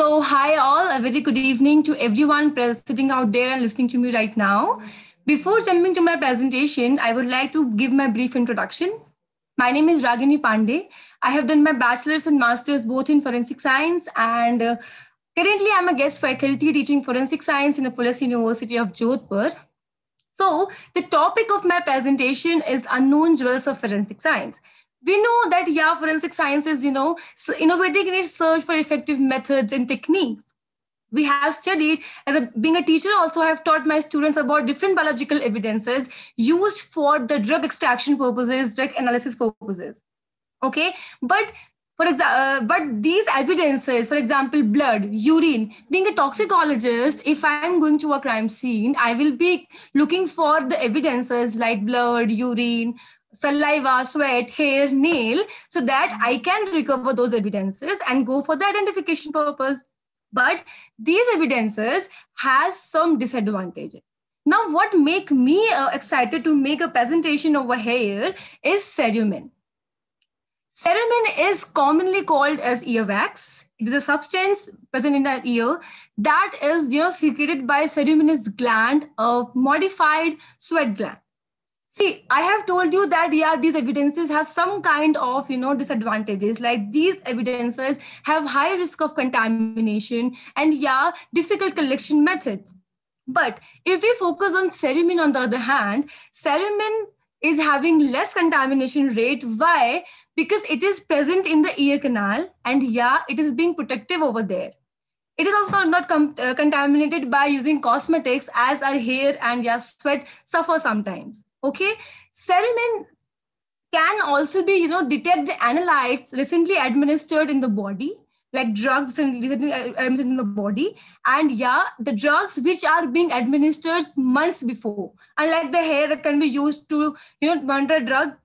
So, hi all, a very good evening to everyone sitting out there and listening to me right now. Before jumping to my presentation, I would like to give my brief introduction. My name is Ragini Pandey. I have done my bachelor's and master's both in forensic science and uh, currently I'm a guest faculty teaching forensic science in the Police University of Jodhpur. So the topic of my presentation is unknown jewels of forensic science we know that yeah forensic science is you know so innovating in its search for effective methods and techniques we have studied as a, being a teacher also i have taught my students about different biological evidences used for the drug extraction purposes drug analysis purposes okay but for example, uh, but these evidences for example blood urine being a toxicologist if i am going to a crime scene i will be looking for the evidences like blood urine saliva, sweat, hair, nail, so that I can recover those evidences and go for the identification purpose. But these evidences has some disadvantages. Now, what make me uh, excited to make a presentation over here is cerumen. Cerumen is commonly called as earwax. It is a substance present in the ear that is you know, secreted by ceruminous gland, a modified sweat gland. See, I have told you that yeah, these evidences have some kind of you know disadvantages. Like these evidences have high risk of contamination and yeah, difficult collection methods. But if we focus on cerumen, on the other hand, cerumen is having less contamination rate. Why? Because it is present in the ear canal and yeah, it is being protective over there. It is also not com- uh, contaminated by using cosmetics as our hair and yeah, sweat suffer sometimes. Okay, cerumen can also be, you know, detect the analytes recently administered in the body, like drugs uh, and in the body, and yeah, the drugs which are being administered months before. Unlike the hair that can be used to, you know, monitor drug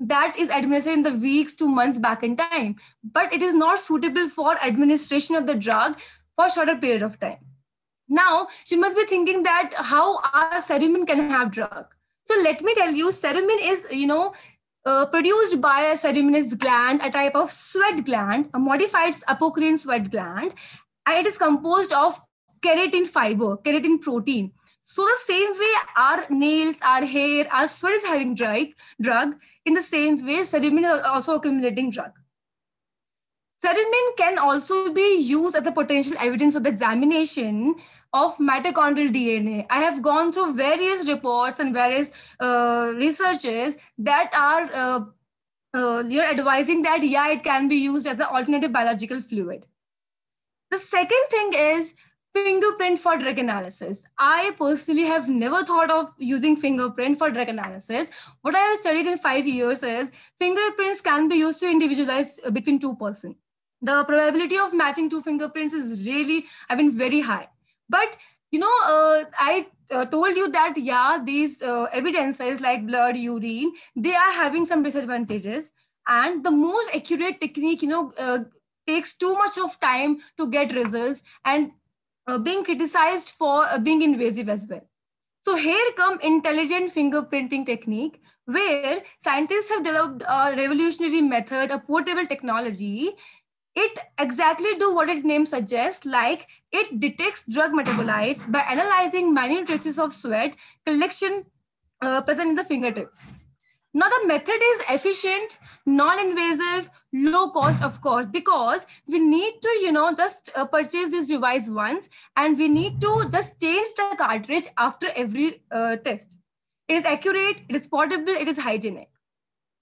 that is administered in the weeks to months back in time, but it is not suitable for administration of the drug for shorter period of time. Now, she must be thinking that how our cerumen can have drug so let me tell you, cerumen is, you know, uh, produced by a ceruminous gland, a type of sweat gland, a modified apocrine sweat gland, and it is composed of keratin fiber, keratin protein. So the same way our nails, our hair, our sweat is having drug, drug in the same way cerumen is also accumulating drug. Sediment can also be used as a potential evidence for the examination of mitochondrial DNA. I have gone through various reports and various uh, researches that are uh, uh, you're advising that yeah, it can be used as an alternative biological fluid. The second thing is fingerprint for drug analysis. I personally have never thought of using fingerprint for drug analysis. What I have studied in five years is fingerprints can be used to individualize uh, between two persons the probability of matching two fingerprints is really, I mean, very high. But you know, uh, I uh, told you that yeah, these uh, evidences like blood, urine, they are having some disadvantages. And the most accurate technique, you know, uh, takes too much of time to get results and uh, being criticized for uh, being invasive as well. So here come intelligent fingerprinting technique, where scientists have developed a revolutionary method, a portable technology it exactly do what its name suggests like it detects drug metabolites by analyzing minute traces of sweat collection uh, present in the fingertips now the method is efficient non-invasive low cost of course because we need to you know just uh, purchase this device once and we need to just change the cartridge after every uh, test it is accurate it is portable it is hygienic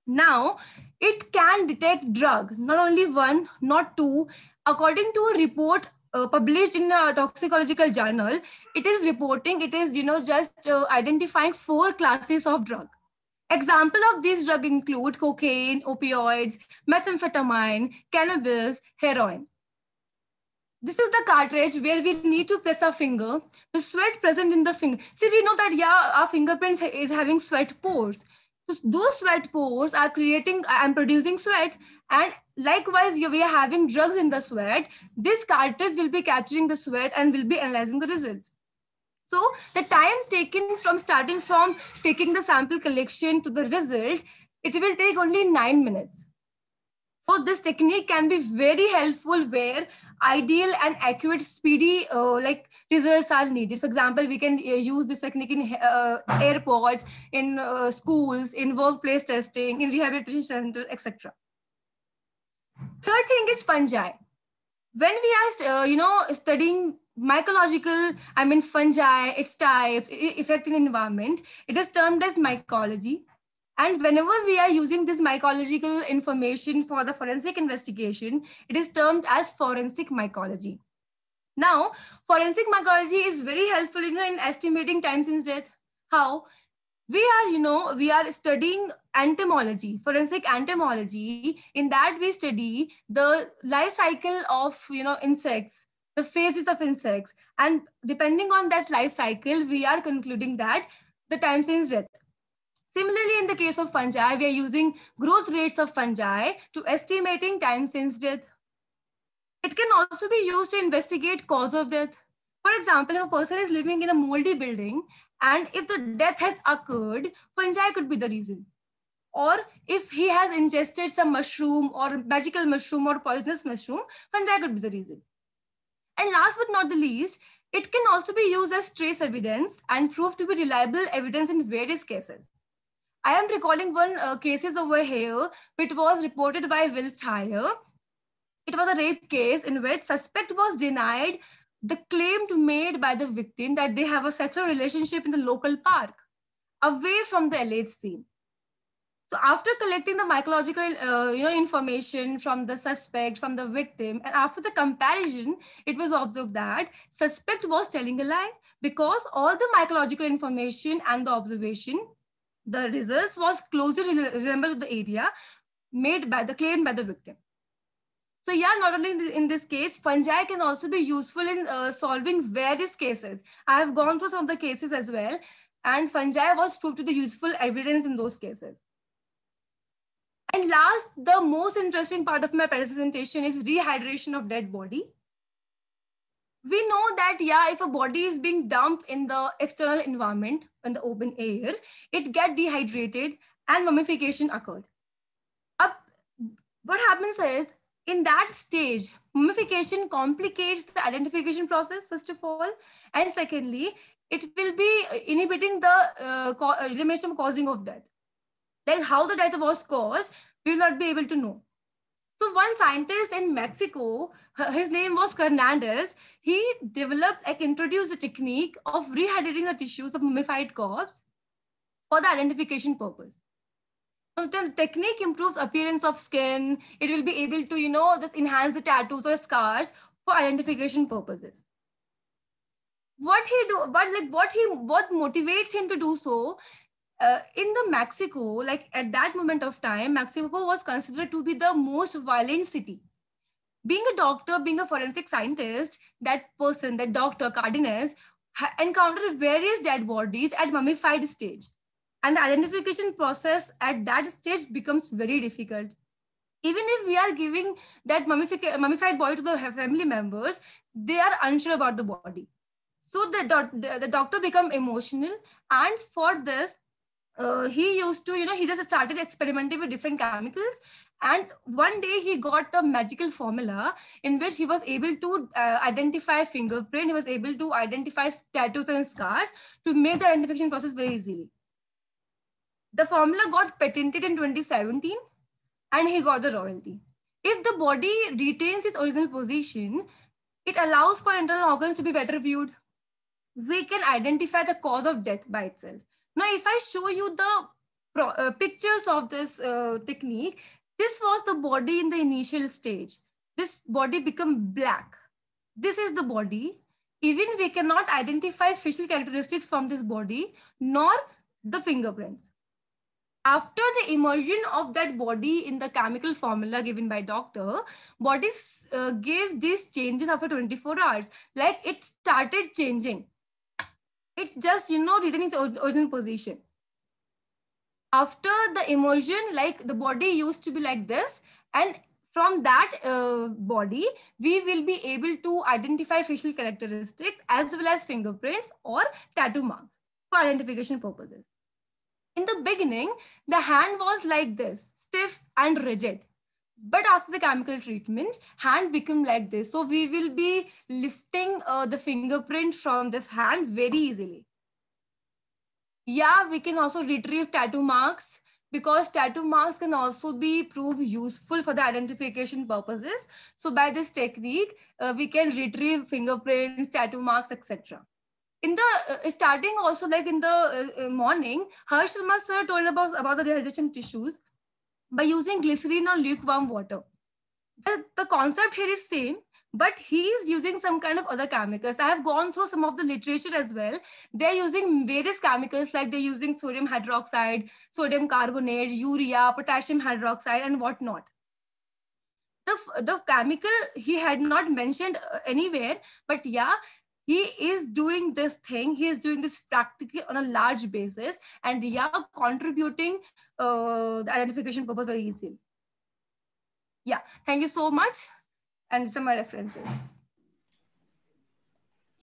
now, it can detect drug, not only one, not two. According to a report uh, published in a toxicological journal, it is reporting, it is, you know, just uh, identifying four classes of drug. Example of these drug include cocaine, opioids, methamphetamine, cannabis, heroin. This is the cartridge where we need to press our finger. The sweat present in the finger. See, we know that yeah, our fingerprints is having sweat pores. So those sweat pores are creating and producing sweat. And likewise, we are having drugs in the sweat. This cartridge will be capturing the sweat and will be analyzing the results. So the time taken from starting from taking the sample collection to the result, it will take only nine minutes. So this technique can be very helpful where ideal and accurate speedy uh, like results are needed. For example, we can uh, use this technique in uh, airports, in uh, schools, in workplace testing, in rehabilitation centers, etc. Third thing is fungi. When we are, uh, you know, studying mycological, I mean fungi, its types, effect in environment, it is termed as mycology and whenever we are using this mycological information for the forensic investigation, it is termed as forensic mycology. Now, forensic mycology is very helpful you know, in estimating time since death. How? We are, you know, we are studying entomology, forensic entomology. In that we study the life cycle of, you know, insects, the phases of insects. And depending on that life cycle, we are concluding that the time since death. Similarly, in the case of fungi, we are using growth rates of fungi to estimating time since death. It can also be used to investigate cause of death. For example, if a person is living in a moldy building and if the death has occurred, fungi could be the reason. Or if he has ingested some mushroom or magical mushroom or poisonous mushroom, fungi could be the reason. And last but not the least, it can also be used as trace evidence and proved to be reliable evidence in various cases. I am recalling one uh, cases over here, which was reported by Will Steyer. It was a rape case in which suspect was denied the claim made by the victim that they have a sexual relationship in the local park, away from the alleged scene. So after collecting the mycological, uh, you know, information from the suspect, from the victim, and after the comparison, it was observed that suspect was telling a lie because all the mycological information and the observation the results was closely resembled to the area made by the claim by the victim. So yeah, not only in this, case, fungi can also be useful in uh, solving various cases. I have gone through some of the cases as well, and fungi was proved to be useful evidence in those cases. And last, the most interesting part of my presentation is rehydration of dead body we know that yeah if a body is being dumped in the external environment in the open air it get dehydrated and mummification occurred what happens is in that stage mummification complicates the identification process first of all and secondly it will be inhibiting the uh, co- elimination causing of death like how the death was caused we will not be able to know so one scientist in Mexico, his name was Hernandez, he developed, like introduced a technique of rehydrating the tissues of mummified corpse for the identification purpose. So the technique improves appearance of skin. It will be able to, you know, just enhance the tattoos or scars for identification purposes. What he do, but like what he, what motivates him to do so uh, in the Mexico, like at that moment of time, Mexico was considered to be the most violent city. Being a doctor, being a forensic scientist, that person, that doctor, Cardenas, encountered various dead bodies at mummified stage. And the identification process at that stage becomes very difficult. Even if we are giving that mummified body to the family members, they are unsure about the body. So the, the, the doctor become emotional. And for this, uh, he used to, you know, he just started experimenting with different chemicals. And one day he got a magical formula in which he was able to uh, identify fingerprint. He was able to identify tattoos and scars to make the identification process very easily. The formula got patented in 2017 and he got the royalty. If the body retains its original position, it allows for internal organs to be better viewed. We can identify the cause of death by itself now, if I show you the pro, uh, pictures of this uh, technique, this was the body in the initial stage. This body become black. This is the body. Even we cannot identify facial characteristics from this body, nor the fingerprints. After the immersion of that body in the chemical formula given by doctor, bodies uh, gave these changes after 24 hours. Like it started changing it just, you know, returning its original position. After the immersion, like the body used to be like this, and from that uh, body, we will be able to identify facial characteristics as well as fingerprints or tattoo marks for identification purposes. In the beginning, the hand was like this, stiff and rigid but after the chemical treatment hand become like this so we will be lifting uh, the fingerprint from this hand very easily yeah we can also retrieve tattoo marks because tattoo marks can also be proved useful for the identification purposes so by this technique uh, we can retrieve fingerprints tattoo marks etc in the uh, starting also like in the uh, uh, morning harsh sir told about about the dehydration tissues by using glycerine or lukewarm water. The, the concept here is same, but he is using some kind of other chemicals. I have gone through some of the literature as well. They're using various chemicals like they're using sodium hydroxide, sodium carbonate, urea, potassium hydroxide, and whatnot. The, the chemical he had not mentioned uh, anywhere, but yeah, he is doing this thing he is doing this practically on a large basis and they are contributing uh, the identification purpose very easily yeah thank you so much and some my references